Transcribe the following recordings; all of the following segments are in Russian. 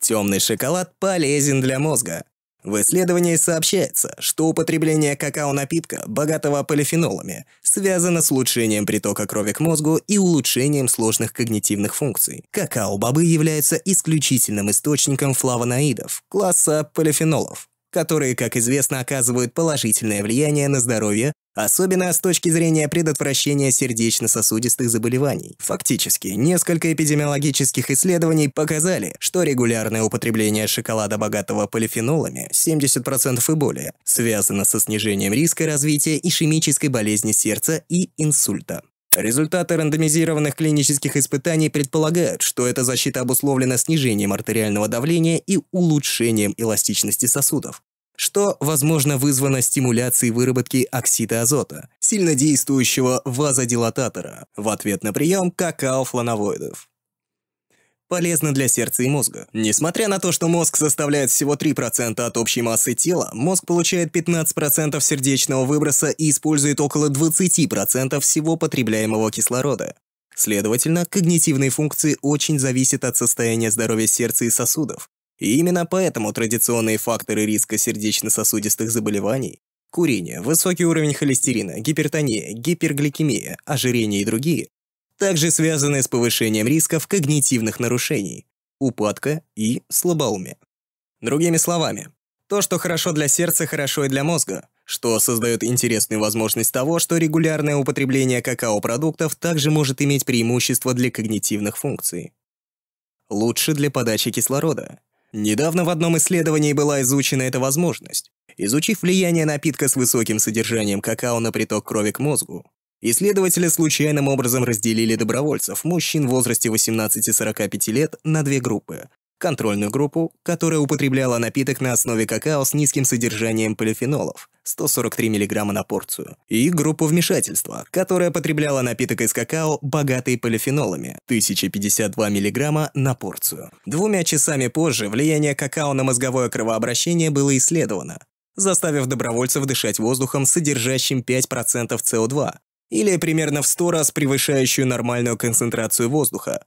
Темный шоколад полезен для мозга. В исследовании сообщается, что употребление какао-напитка, богатого полифенолами, связано с улучшением притока крови к мозгу и улучшением сложных когнитивных функций. Какао-бобы являются исключительным источником флавоноидов, класса полифенолов, которые, как известно, оказывают положительное влияние на здоровье, особенно с точки зрения предотвращения сердечно-сосудистых заболеваний. Фактически, несколько эпидемиологических исследований показали, что регулярное употребление шоколада, богатого полифенолами, 70% и более, связано со снижением риска развития ишемической болезни сердца и инсульта. Результаты рандомизированных клинических испытаний предполагают, что эта защита обусловлена снижением артериального давления и улучшением эластичности сосудов что, возможно, вызвано стимуляцией выработки оксида азота, сильнодействующего вазодилататора, в ответ на прием какаофлавоноидов. Полезно для сердца и мозга. Несмотря на то, что мозг составляет всего 3% от общей массы тела, мозг получает 15% сердечного выброса и использует около 20% всего потребляемого кислорода. Следовательно, когнитивные функции очень зависят от состояния здоровья сердца и сосудов, и именно поэтому традиционные факторы риска сердечно-сосудистых заболеваний – курение, высокий уровень холестерина, гипертония, гипергликемия, ожирение и другие – также связаны с повышением рисков когнитивных нарушений, упадка и слабоумия. Другими словами, то, что хорошо для сердца, хорошо и для мозга, что создает интересную возможность того, что регулярное употребление какао-продуктов также может иметь преимущество для когнитивных функций. Лучше для подачи кислорода, Недавно в одном исследовании была изучена эта возможность. Изучив влияние напитка с высоким содержанием какао на приток крови к мозгу, исследователи случайным образом разделили добровольцев, мужчин в возрасте 18-45 лет, на две группы. Контрольную группу, которая употребляла напиток на основе какао с низким содержанием полифенолов – 143 мг на порцию, и группу вмешательства, которая потребляла напиток из какао, богатый полифенолами, 1052 мг на порцию. Двумя часами позже влияние какао на мозговое кровообращение было исследовано, заставив добровольцев дышать воздухом, содержащим 5% СО2, или примерно в 100 раз превышающую нормальную концентрацию воздуха.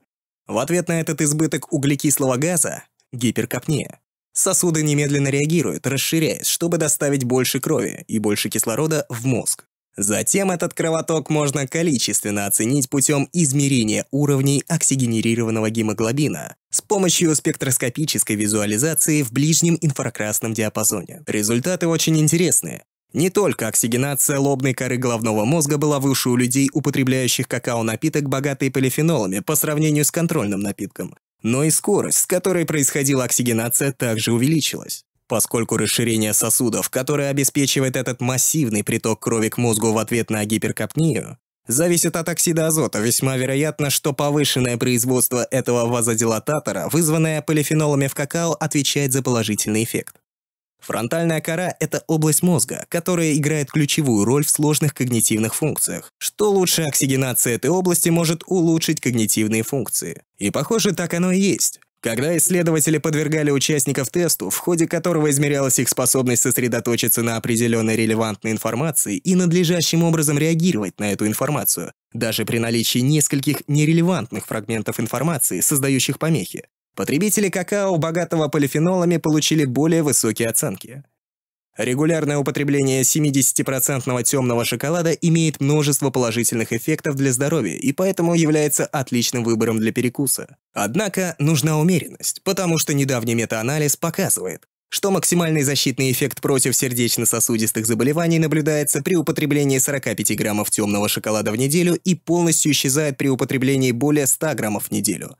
В ответ на этот избыток углекислого газа – гиперкопния Сосуды немедленно реагируют, расширяясь, чтобы доставить больше крови и больше кислорода в мозг. Затем этот кровоток можно количественно оценить путем измерения уровней оксигенерированного гемоглобина с помощью спектроскопической визуализации в ближнем инфракрасном диапазоне. Результаты очень интересные. Не только оксигенация лобной коры головного мозга была выше у людей, употребляющих какао-напиток, богатый полифенолами, по сравнению с контрольным напитком, но и скорость, с которой происходила оксигенация, также увеличилась. Поскольку расширение сосудов, которое обеспечивает этот массивный приток крови к мозгу в ответ на гиперкапнию, зависит от оксида азота, весьма вероятно, что повышенное производство этого вазодилататора, вызванное полифенолами в какао, отвечает за положительный эффект. Фронтальная кора – это область мозга, которая играет ключевую роль в сложных когнитивных функциях. Что лучше оксигенация этой области может улучшить когнитивные функции. И похоже, так оно и есть. Когда исследователи подвергали участников тесту, в ходе которого измерялась их способность сосредоточиться на определенной релевантной информации и надлежащим образом реагировать на эту информацию, даже при наличии нескольких нерелевантных фрагментов информации, создающих помехи, Потребители какао, богатого полифенолами, получили более высокие оценки. Регулярное употребление 70% темного шоколада имеет множество положительных эффектов для здоровья и поэтому является отличным выбором для перекуса. Однако нужна умеренность, потому что недавний метаанализ показывает, что максимальный защитный эффект против сердечно-сосудистых заболеваний наблюдается при употреблении 45 граммов темного шоколада в неделю и полностью исчезает при употреблении более 100 граммов в неделю.